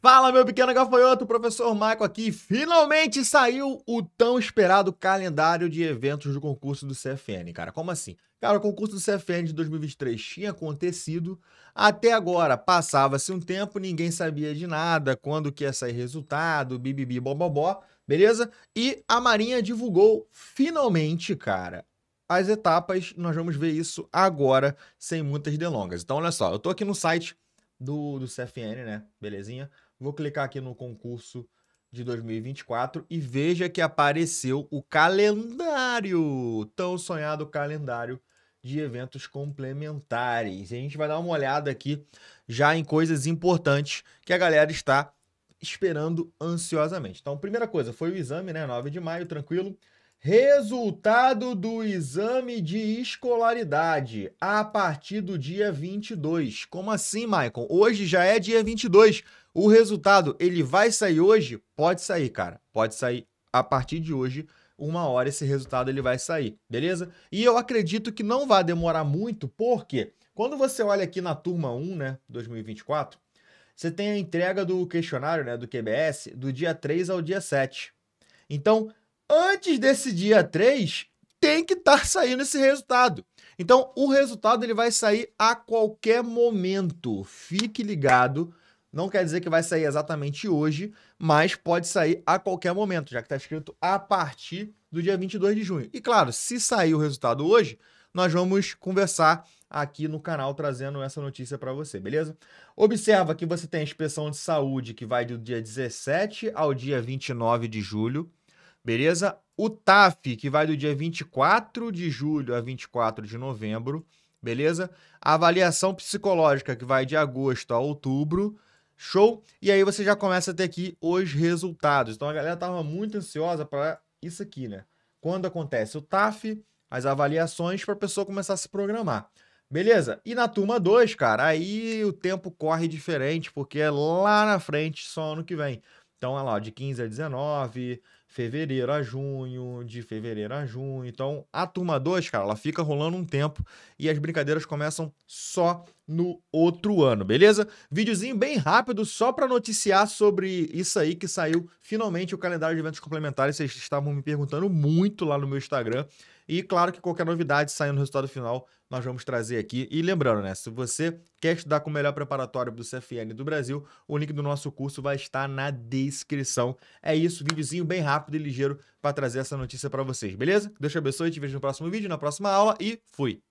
Fala, meu pequeno gafanhoto, professor Maico aqui. Finalmente saiu o tão esperado calendário de eventos do concurso do CFN, cara. Como assim? Cara, o concurso do CFN de 2023 tinha acontecido. Até agora, passava-se um tempo, ninguém sabia de nada, quando que ia sair resultado, bibibi, bobobó, beleza? E a Marinha divulgou finalmente, cara, as etapas. Nós vamos ver isso agora, sem muitas delongas. Então, olha só, eu tô aqui no site do, do CFN, né? Belezinha? Vou clicar aqui no concurso de 2024 e veja que apareceu o calendário, tão sonhado calendário de eventos complementares. E a gente vai dar uma olhada aqui já em coisas importantes que a galera está esperando ansiosamente. Então, primeira coisa, foi o exame, né? 9 de maio, tranquilo. Resultado do exame de escolaridade a partir do dia 22. Como assim, Michael? Hoje já é dia 22. O resultado, ele vai sair hoje? Pode sair, cara. Pode sair a partir de hoje uma hora esse resultado ele vai sair, beleza? E eu acredito que não vai demorar muito, porque quando você olha aqui na turma 1, né, 2024, você tem a entrega do questionário, né, do QBS, do dia 3 ao dia 7. Então, antes desse dia 3, tem que estar tá saindo esse resultado. Então, o resultado ele vai sair a qualquer momento. Fique ligado. Não quer dizer que vai sair exatamente hoje, mas pode sair a qualquer momento, já que está escrito a partir do dia 22 de junho. E claro, se sair o resultado hoje, nós vamos conversar aqui no canal trazendo essa notícia para você, beleza? Observa que você tem a inspeção de saúde que vai do dia 17 ao dia 29 de julho. Beleza? O TAF, que vai do dia 24 de julho a 24 de novembro, beleza? A avaliação psicológica, que vai de agosto a outubro, show? E aí você já começa a ter aqui os resultados. Então a galera estava muito ansiosa para isso aqui, né? Quando acontece o TAF, as avaliações, para a pessoa começar a se programar. Beleza? E na turma 2, cara, aí o tempo corre diferente, porque é lá na frente, só ano que vem. Então, olha lá, de 15 a 19, fevereiro a junho, de fevereiro a junho. Então, a turma 2, cara, ela fica rolando um tempo e as brincadeiras começam só no outro ano, beleza? Videozinho bem rápido só para noticiar sobre isso aí que saiu finalmente o calendário de eventos complementares. Vocês estavam me perguntando muito lá no meu Instagram. E claro que qualquer novidade saindo no resultado final, nós vamos trazer aqui. E lembrando, né, se você quer estudar com o melhor preparatório do CFN do Brasil, o link do nosso curso vai estar na descrição. É isso, videozinho bem rápido e ligeiro para trazer essa notícia para vocês, beleza? Deus te abençoe, te vejo no próximo vídeo, na próxima aula e fui.